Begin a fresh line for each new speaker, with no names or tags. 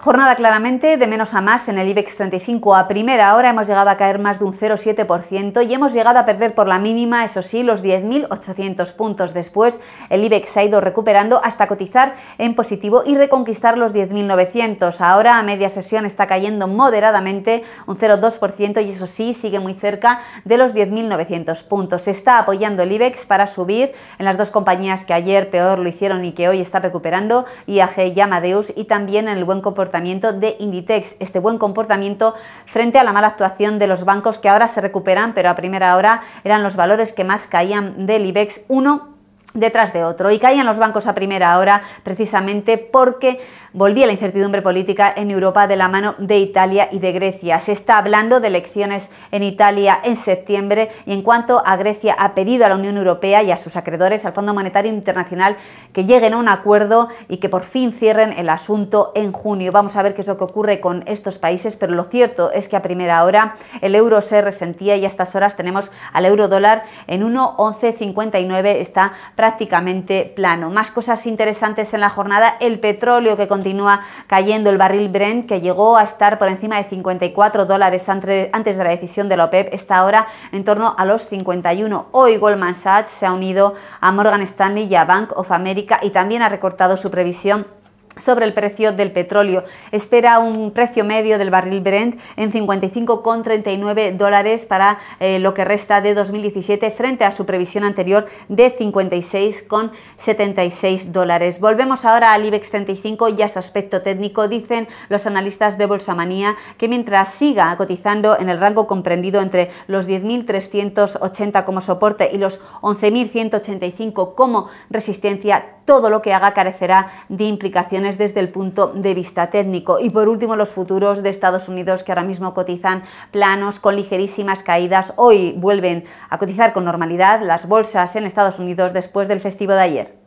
Jornada claramente de menos a más en el IBEX 35. A primera hora hemos llegado a caer más de un 0,7% y hemos llegado a perder por la mínima, eso sí, los 10.800 puntos. Después, el IBEX ha ido recuperando hasta cotizar en positivo y reconquistar los 10.900. Ahora, a media sesión, está cayendo moderadamente un 0,2% y eso sí, sigue muy cerca de los 10.900 puntos. Se está apoyando el IBEX para subir en las dos compañías que ayer peor lo hicieron y que hoy está recuperando, IAG y Amadeus, y también en el buen comportamiento comportamiento de Inditex, este buen comportamiento frente a la mala actuación de los bancos que ahora se recuperan, pero a primera hora eran los valores que más caían del IBEX, uno detrás de otro. Y caían los bancos a primera hora precisamente porque volvía la incertidumbre política en Europa de la mano de Italia y de Grecia. Se está hablando de elecciones en Italia en septiembre y en cuanto a Grecia ha pedido a la Unión Europea y a sus acreedores, al Fondo Monetario Internacional, que lleguen a un acuerdo y que por fin cierren el asunto en junio. Vamos a ver qué es lo que ocurre con estos países, pero lo cierto es que a primera hora el euro se resentía y a estas horas tenemos al euro dólar en 1.1159, está prácticamente plano. Más cosas interesantes en la jornada, el petróleo que continúa continúa cayendo el barril Brent, que llegó a estar por encima de 54 dólares antes de la decisión de la OPEP, está ahora en torno a los 51. Hoy Goldman Sachs se ha unido a Morgan Stanley y a Bank of America y también ha recortado su previsión sobre el precio del petróleo. Espera un precio medio del barril Brent en 55,39 dólares para eh, lo que resta de 2017 frente a su previsión anterior de 56,76 dólares. Volvemos ahora al IBEX 35 y a su aspecto técnico. Dicen los analistas de Bolsa Manía que mientras siga cotizando en el rango comprendido entre los 10.380 como soporte y los 11.185 como resistencia, todo lo que haga carecerá de implicaciones desde el punto de vista técnico. Y por último, los futuros de Estados Unidos que ahora mismo cotizan planos con ligerísimas caídas. Hoy vuelven a cotizar con normalidad las bolsas en Estados Unidos después del festivo de ayer.